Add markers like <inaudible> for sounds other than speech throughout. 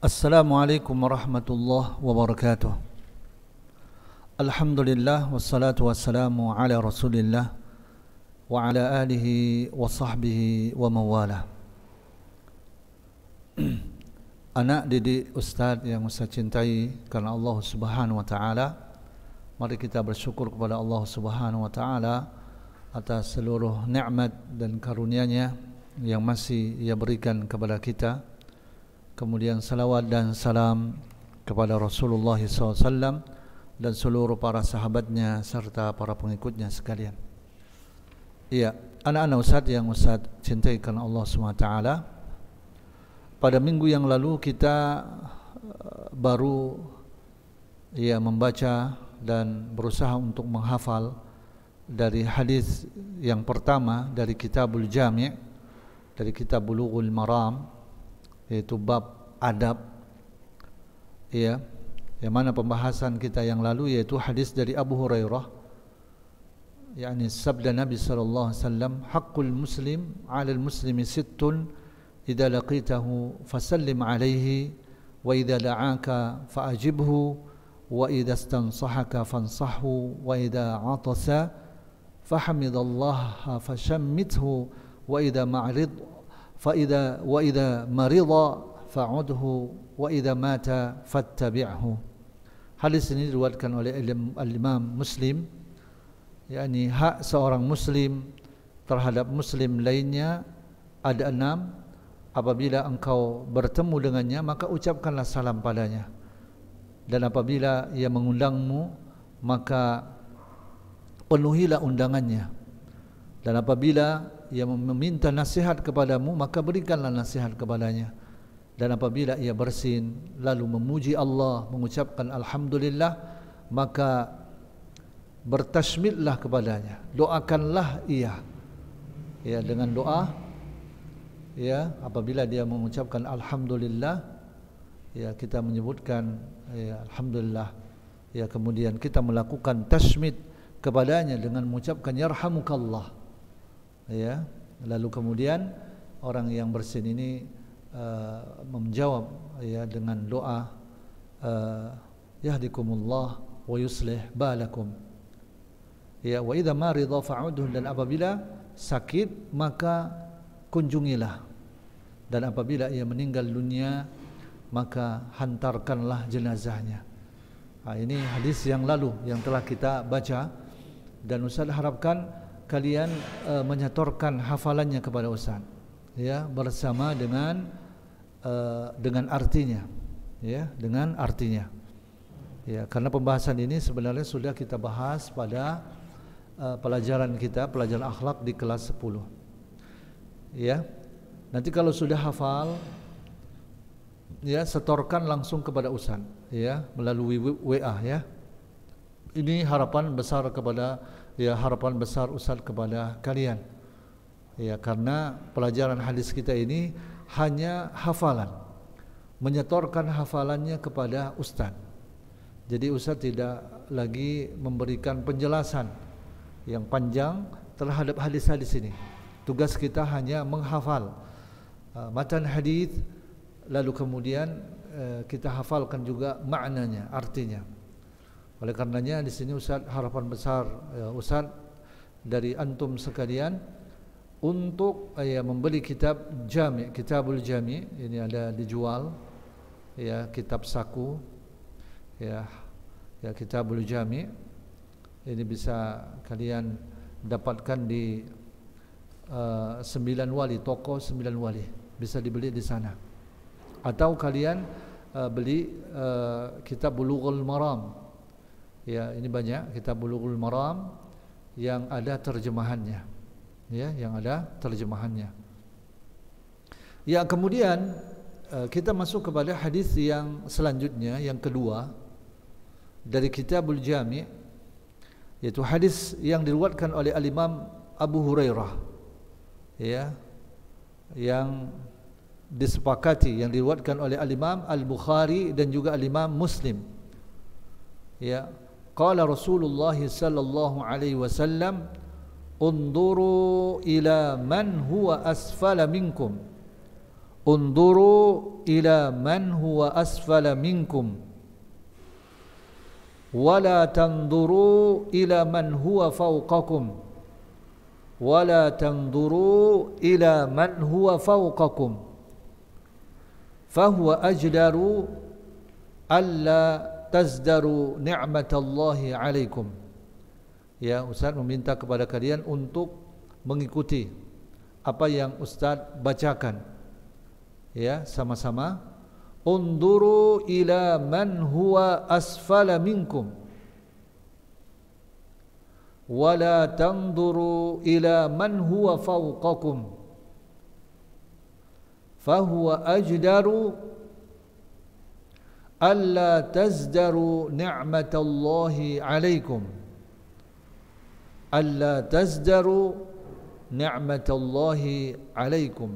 Assalamualaikum warahmatullahi wabarakatuh Alhamdulillah wassalatu wassalamu ala rasulillah Wa ala alihi wa sahbihi wa mawala <clears throat> Anak didik Ustaz yang saya cintai Karena Allah subhanahu wa ta'ala Mari kita bersyukur kepada Allah subhanahu wa ta'ala Atas seluruh nikmat dan karunianya Yang masih ia berikan kepada kita Kita kemudian salawat dan salam kepada Rasulullah SAW dan seluruh para sahabatnya serta para pengikutnya sekalian. Iya, anak-anak Ustaz yang Ustaz cintai karena Allah SWT Pada minggu yang lalu kita eh, baru ya membaca dan berusaha untuk menghafal dari hadis yang pertama dari Kitabul Jami' dari Kitab Bulughul Maram yaitu bab adab ya yang mana pembahasan kita yang lalu yaitu hadis dari Abu Hurairah yakni sabda Nabi sallallahu alaihi wasallam hakul muslim 'ala al muslimi sittun idza laqitahu fasallim 'alaihi wa idza da'aka fa'ajibhu wa idza istansahaka fansahhu wa idza 'atasa fahamidallah fashammithu wa idza ma'rid فإذا وإذا مرض فعده وإذا مات فاتبعه Hadis ini diriwayatkan oleh Imam Muslim yakni hak seorang muslim terhadap muslim lainnya ada enam apabila engkau bertemu dengannya maka ucapkanlah salam padanya dan apabila ia mengundangmu maka penuhilah undangannya Dan apabila ia meminta nasihat kepadamu maka berikanlah nasihat kepadanya. Dan apabila ia bersin lalu memuji Allah mengucapkan Alhamdulillah maka bertashmidlah kepadanya. Doakanlah ia ya, dengan doa ya apabila dia mengucapkan alhamdulillah ya kita menyebutkan ya alhamdulillah ya kemudian kita melakukan tasmid kepadanya dengan mengucapkan yarhamukallah ya lalu kemudian orang yang bersin ini uh, menjawab ya dengan doa uh, yahdikumullah wa yuslih balakum ya wa idza marida fa'uduh dan apabila sakit maka kunjungilah dan apabila ia meninggal dunia maka hantarkanlah jenazahnya nah, ini hadis yang lalu yang telah kita baca dan Ustaz harapkan kalian e, menyetorkan hafalannya kepada ustaz ya bersama dengan e, dengan artinya ya dengan artinya ya karena pembahasan ini sebenarnya sudah kita bahas pada e, pelajaran kita pelajaran akhlak di kelas 10 ya nanti kalau sudah hafal ya setorkan langsung kepada ustaz ya melalui WA ya ini harapan besar kepada ya harapan besar Ustaz kepada kalian. Ya karena pelajaran hadis kita ini hanya hafalan. Menyetorkan hafalannya kepada ustaz. Jadi ustaz tidak lagi memberikan penjelasan yang panjang terhadap hadis-hadis ini. Tugas kita hanya menghafal uh, matan hadis lalu kemudian uh, kita hafalkan juga maknanya, artinya. Oleh karenanya di sini Ustaz harapan besar ya, Ustaz dari antum sekalian untuk ya membeli kitab Jami, Kitabul Jami ini ada dijual ya kitab saku ya ya Kitabul Jami ini bisa kalian dapatkan di uh, sembilan wali toko sembilan wali bisa dibeli di sana atau kalian uh, beli uh, eh, kitab Bulughul Maram ya ini banyak kita bulughul maram yang ada terjemahannya ya yang ada terjemahannya ya kemudian eh, kita masuk kepada hadis yang selanjutnya yang kedua dari kitabul jami yaitu hadis yang diriwayatkan oleh al Imam Abu Hurairah ya yang disepakati yang diriwayatkan oleh al Imam Al Bukhari dan juga al Imam Muslim ya قال رسول الله صلى الله عليه وسلم انظروا إلى من هو أسفل منكم انظروا إلى من هو أسفل منكم ولا تنظروا إلى من هو فوقكم ولا تنظروا إلى من هو فوقكم فهو أجدر ألا tazdaru ni'matallahi alaikum. Ya, Ustaz meminta kepada kalian untuk mengikuti apa yang Ustaz bacakan. Ya, sama-sama. Unduru ila man huwa asfala minkum. Wala tanduru ila man huwa fawqakum. Fahuwa ajdaru ألا تزدروا نعمة الله عليكم ألا تزدروا نعمة الله عليكم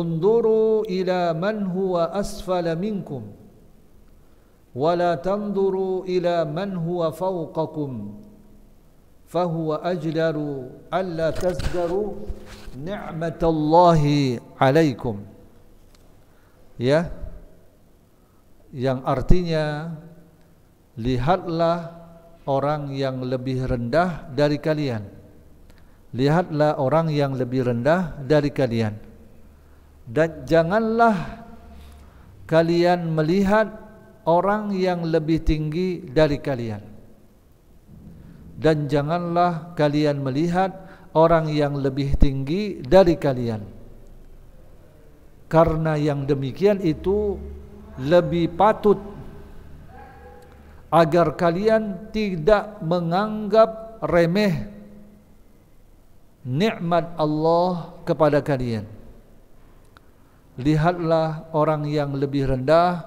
انظروا إلى من هو أسفل منكم ولا تنظروا إلى من هو فوقكم فهو أجدر ألا تزدروا نعمة الله عليكم يا yeah. yang artinya lihatlah orang yang lebih rendah dari kalian lihatlah orang yang lebih rendah dari kalian dan janganlah kalian melihat orang yang lebih tinggi dari kalian dan janganlah kalian melihat orang yang lebih tinggi dari kalian karena yang demikian itu lebih patut agar kalian tidak menganggap remeh nikmat Allah kepada kalian. Lihatlah orang yang lebih rendah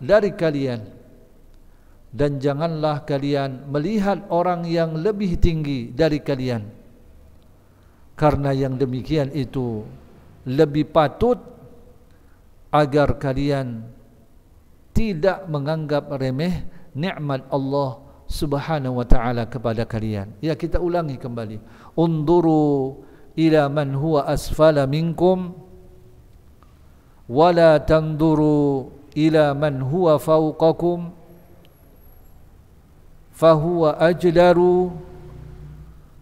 dari kalian dan janganlah kalian melihat orang yang lebih tinggi dari kalian karena yang demikian itu lebih patut agar kalian tidak menganggap remeh nikmat Allah Subhanahu wa taala kepada kalian. Ya kita ulangi kembali. Unduru ila man huwa asfala minkum wala tanduru ila man huwa fawqakum fahuwa ajdaru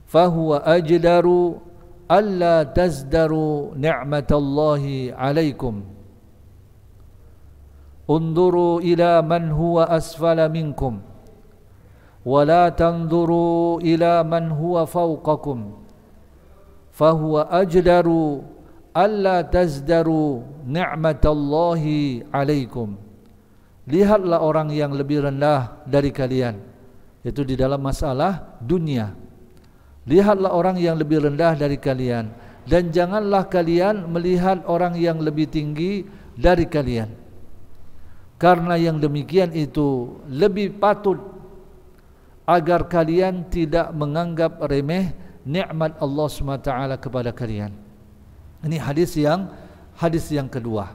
fahuwa ajdaru alla tazdaru ni'matallahi alaikum انظروا إلى من هو أسفل منكم ولا تنظروا إلى من هو فوقكم فهو أجدر ألا alla نعمة الله عليكم lihatlah orang yang lebih rendah dari kalian itu di dalam masalah dunia lihatlah orang yang lebih rendah dari kalian dan janganlah kalian melihat orang yang lebih tinggi dari kalian karena yang demikian itu lebih patut agar kalian tidak menganggap remeh nikmat Allah SWT kepada kalian. Ini hadis yang hadis yang kedua.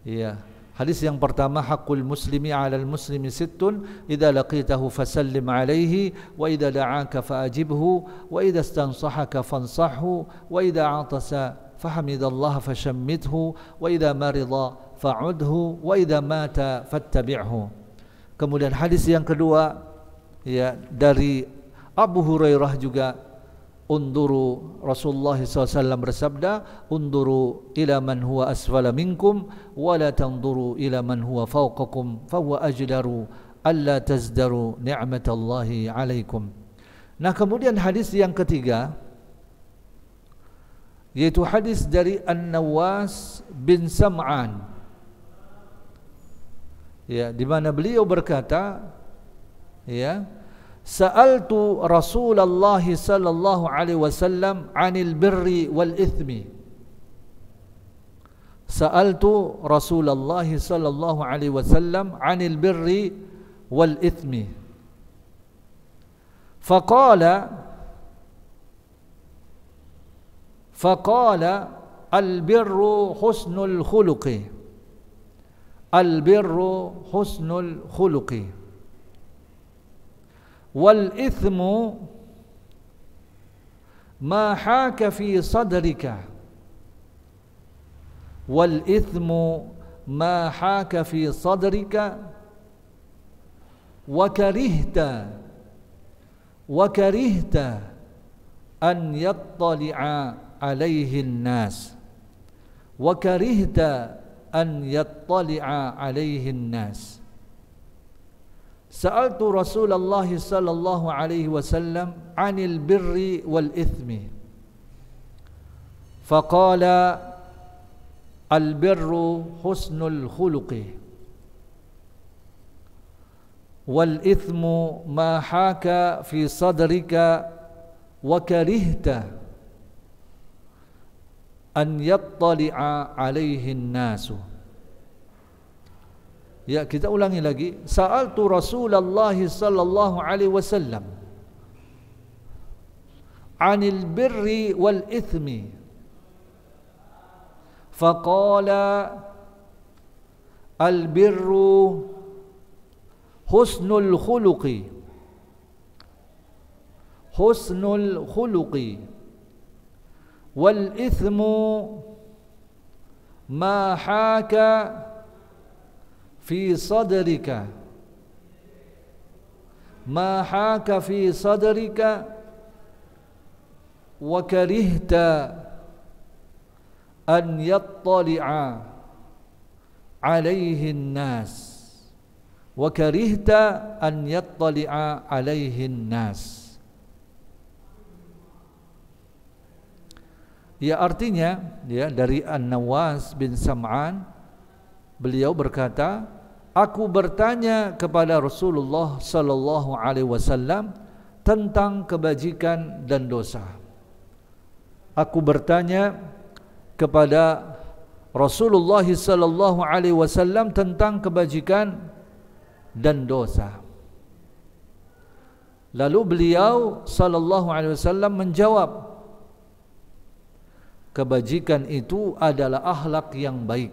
Iya. Hadis yang pertama hakul muslimi 'alal muslimi sittun idza laqitahu fasallim 'alaihi wa idza da'aka fa'ajibhu wa idza istansahaka fansahhu wa idza 'atasa فحمد الله فشمته وإذا مرض fa'udhu wa idza mata fattabi'hu. Kemudian hadis yang kedua ya dari Abu Hurairah juga unduru Rasulullah SAW bersabda unduru ila man huwa asfala minkum wa la tanzuru ila man huwa fawqakum fa huwa ajdaru alla tazdaru ni'matallahi alaikum. Nah kemudian hadis yang ketiga yaitu hadis dari An-Nawas bin Sam'an ya di mana beliau berkata ya sa'altu Rasulullah sallallahu alaihi wasallam 'anil birri wal ithmi sa'altu Rasulullah sallallahu alaihi wasallam 'anil birri wal ithmi faqala فقال البر حسن الخلق البر حسن الخلق والإثم ما حاك في صدرك والإثم ما حاك في صدرك وكرهت وكرهت أن يطلع عليه الناس وكرهت أن يطلع عليه الناس سألت رسول الله صلى الله عليه وسلم عن البر والإثم فقال البر حسن الخلق والإثم ما حاك في صدرك وكرهته أن يطلع عليه الناس Ya kita ulangi lagi Sa'altu Rasulullah sallallahu alaihi wasallam Anil birri wal ithmi Faqala Al birru Husnul khuluqi Husnul khuluqi والإثم ما حاك في صدرك ما حاك في صدرك وكرهت أن يطلع عليه الناس وكرهت أن يطلع عليه الناس Ya artinya ya dari An-Nawas bin Sam'an beliau berkata, aku bertanya kepada Rasulullah sallallahu alaihi wasallam tentang kebajikan dan dosa. Aku bertanya kepada Rasulullah sallallahu alaihi wasallam tentang kebajikan dan dosa. Lalu beliau sallallahu alaihi wasallam menjawab, Kebajikan itu adalah ahlak yang baik.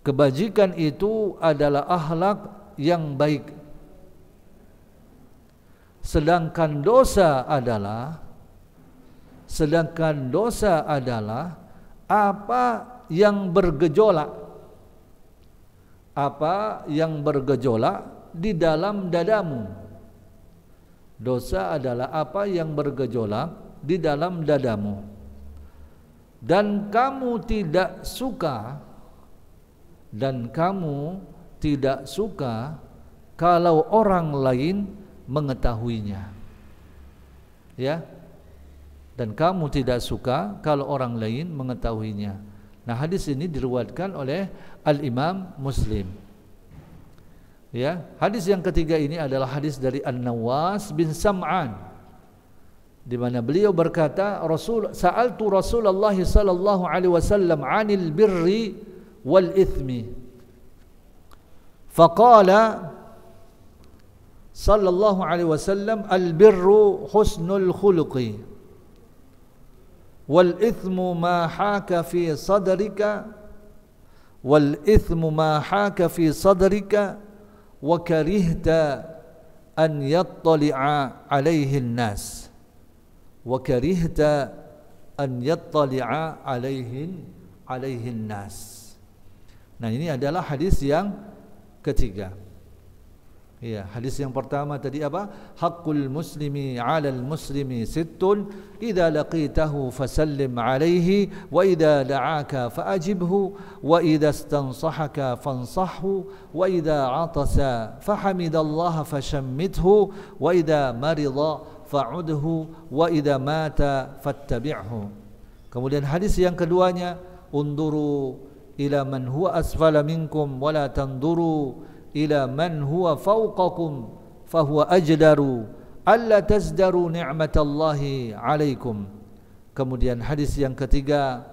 Kebajikan itu adalah ahlak yang baik. Sedangkan dosa adalah sedangkan dosa adalah apa yang bergejolak apa yang bergejolak di dalam dadamu dosa adalah apa yang bergejolak di dalam dadamu dan kamu tidak suka dan kamu tidak suka kalau orang lain mengetahuinya. Ya. Dan kamu tidak suka kalau orang lain mengetahuinya. Nah, hadis ini diriwayatkan oleh Al-Imam Muslim. Ya, hadis yang ketiga ini adalah hadis dari An-Nawas bin Sam'an di mana beliau berkata Rasul sa'altu Rasulullah sallallahu alaihi wasallam 'anil birri wal ithmi faqala sallallahu alaihi wasallam al birru husnul khuluqi wal ithmu ma haka fi sadrika wal ithmu ma haka fi sadrika wa karihta an yattali'a alaihi an-nas وكرهت أن يطلع عليه عليه الناس Nah, ini adalah hadis yang ketiga. Ya, hadis yang pertama tadi apa? Hakul muslimi 'alal muslimi sittun idza laqitahu fasallim 'alaihi wa idza da'aka fa'ajibhu wa idza istansahaka fansahhu wa idza 'atasa fahamidallaha fashammithu wa idza marida fa'udhu wa idza mata fattabi'hu. Kemudian hadis yang keduanya unduru ila man huwa asfala minkum wa la tanduru ila man huwa fawqakum fahuwa ajdaru alla tazdaru ni'matallahi alaikum. Kemudian hadis yang ketiga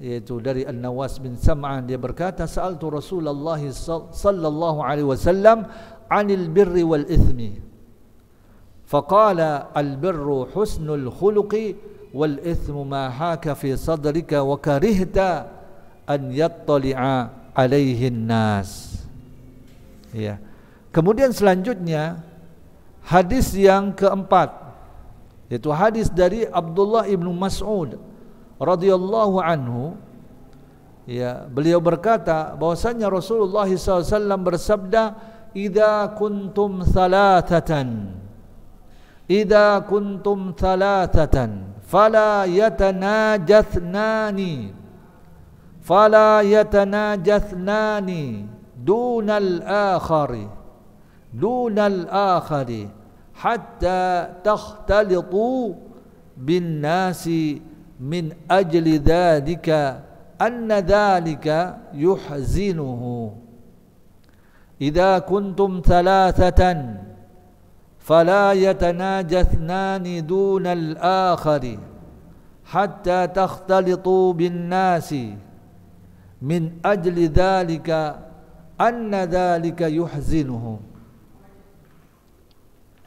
yaitu dari An-Nawas bin Sam'an dia berkata sa'altu Rasulullah sallallahu alaihi wasallam anil birri wal ithmi فقال البر حسن الخلق والإثم ما ithmu في صدرك وكرهت أن يطلع عليه الناس. Ya. Kemudian selanjutnya hadis yang keempat yaitu hadis dari Abdullah ibnu Mas'ud radhiyallahu anhu ya beliau berkata bahwasanya Rasulullah SAW bersabda idza kuntum thalathatan إذا كنتم ثلاثة فلا يتناجثنان فلا يتناجثنان دون الآخر دون الآخر حتى تختلطوا بالناس من أجل ذلك أن ذلك يحزنه إذا كنتم ثلاثةً فلا يتناجى اثنان دون الآخر حتى تختلطوا بالناس من أجل ذلك أن ذلك يحزنه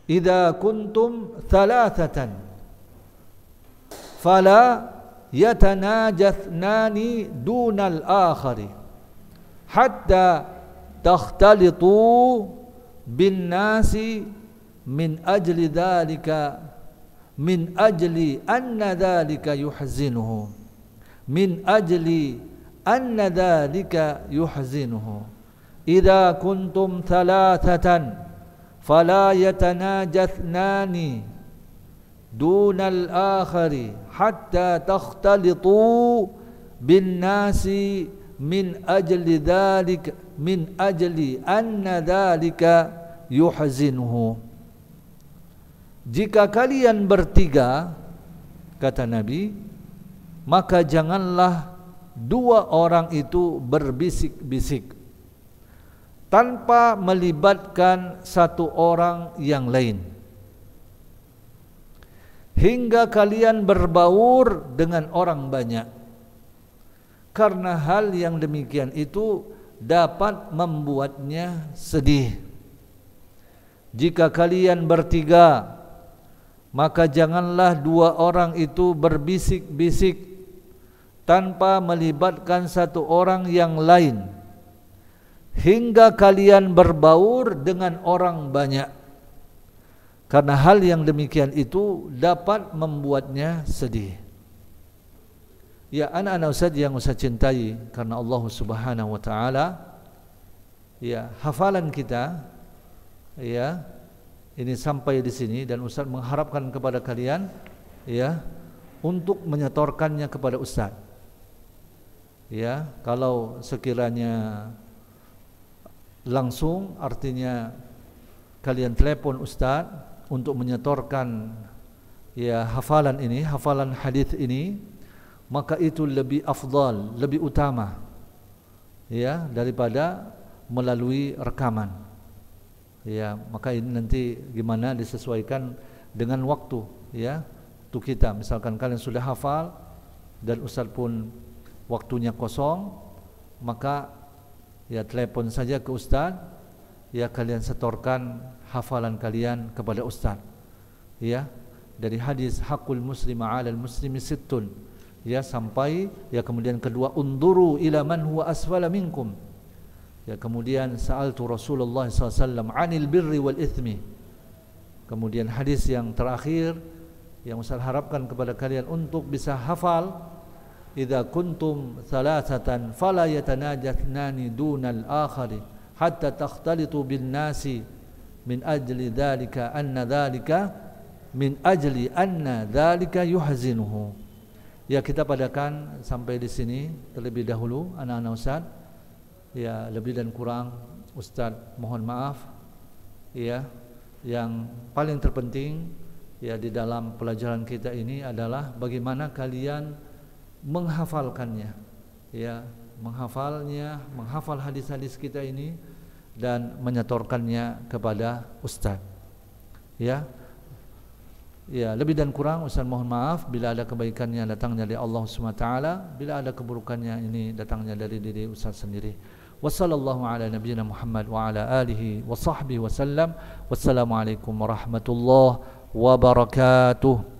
إذا كنتم ثلاثة فلا يتناجى اثنان دون الآخر حتى تختلطوا بالناس من أجل ذلك من أجل أن ذلك يحزنه من أجل أن ذلك يحزنه إذا كنتم ثلاثة فلا يتناجى اثنان دون الآخر حتى تختلطوا بالناس من أجل ذلك من أجل أن ذلك يحزنه Jika kalian bertiga kata Nabi, maka janganlah dua orang itu berbisik-bisik tanpa melibatkan satu orang yang lain. Hingga kalian berbaur dengan orang banyak. Karena hal yang demikian itu dapat membuatnya sedih. Jika kalian bertiga maka janganlah dua orang itu berbisik-bisik tanpa melibatkan satu orang yang lain hingga kalian berbaur dengan orang banyak karena hal yang demikian itu dapat membuatnya sedih ya anak-anak Ustaz yang Ustaz cintai karena Allah Subhanahu wa taala ya hafalan kita ya ini sampai di sini dan Ustaz mengharapkan kepada kalian ya untuk menyetorkannya kepada Ustaz. Ya, kalau sekiranya langsung artinya kalian telepon Ustaz untuk menyetorkan ya hafalan ini, hafalan hadis ini, maka itu lebih afdal, lebih utama ya daripada melalui rekaman ya maka ini nanti gimana disesuaikan dengan waktu ya untuk kita misalkan kalian sudah hafal dan ustaz pun waktunya kosong maka ya telepon saja ke ustaz ya kalian setorkan hafalan kalian kepada ustaz ya dari hadis hakul muslimah 'alal muslimi sittun ya sampai ya kemudian kedua unduru ila man huwa asfala minkum Ya, kemudian sa'altu Rasulullah SAW anil birri wal ithmi. Kemudian hadis yang terakhir yang saya harapkan kepada kalian untuk bisa hafal idza kuntum thalathatan fala yatanajatnani dunal akhari hatta takhtalitu bin nasi min ajli dhalika anna dhalika min ajli anna dhalika yuhzinuhu. Ya kita padakan sampai di sini terlebih dahulu anak-anak Ustaz ya lebih dan kurang Ustadz mohon maaf ya yang paling terpenting ya di dalam pelajaran kita ini adalah bagaimana kalian menghafalkannya ya menghafalnya menghafal hadis-hadis kita ini dan menyetorkannya kepada ustaz ya ya lebih dan kurang ustaz mohon maaf bila ada kebaikannya datangnya dari Allah SWT bila ada keburukannya ini datangnya dari diri ustaz sendiri Wassallallahu ala nabiyyina Muhammad wa ala alihi wa sahbihi wasallam. Wassalamualaikum warahmatullahi wabarakatuh.